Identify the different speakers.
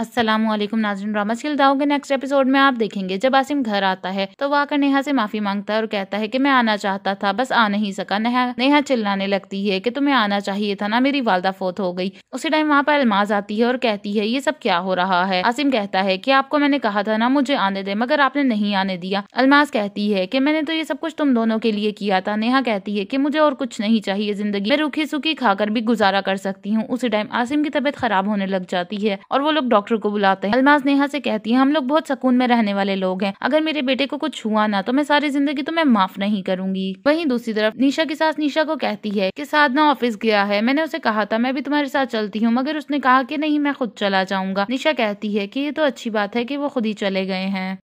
Speaker 1: असलम नाजरन ड्रामा स्किल दाऊ के नेक्स्ट एपिसोड में आप देखेंगे जब आसिम घर आता है तो वो आकर नेहा से माफी मांगता है और कहता है कि मैं आना चाहता था बस आ नहीं सका नेहा नेहा चिल्लाने लगती है कि तुम्हें आना चाहिए था ना मेरी वालदा फोत हो गई उसी टाइम वहाँ पर अलमाज आती है और कहती है ये सब क्या हो रहा है आसिम कहता है की आपको मैंने कहा था ना मुझे आने दे मगर आपने नहीं आने दिया अलमाज कहती है की मैंने तो ये सब कुछ तुम दोनों के लिए किया था नेहा कहती है की मुझे और कुछ नहीं चाहिए जिंदगी में रूखी सूखी खाकर भी गुजारा कर सकती हूँ उसी टाइम आसिम की तबीयत खराब होने लग जाती है और वो लोग डॉक्टर डॉक्टर को बुलाते हैं अलमाज नेहा से कहती है हम लोग बहुत सुकून में रहने वाले लोग हैं अगर मेरे बेटे को कुछ हुआ ना तो मैं सारी जिंदगी तुम्हें तो माफ नहीं करूंगी वहीं दूसरी तरफ निशा की सास निशा को कहती है कि साधना ऑफिस गया है मैंने उसे कहा था मैं भी तुम्हारे साथ चलती हूँ मगर उसने कहा कि नहीं मैं खुद चला जाऊंगा निशा कहती है कि ये तो अच्छी बात है कि वो खुद ही चले गए हैं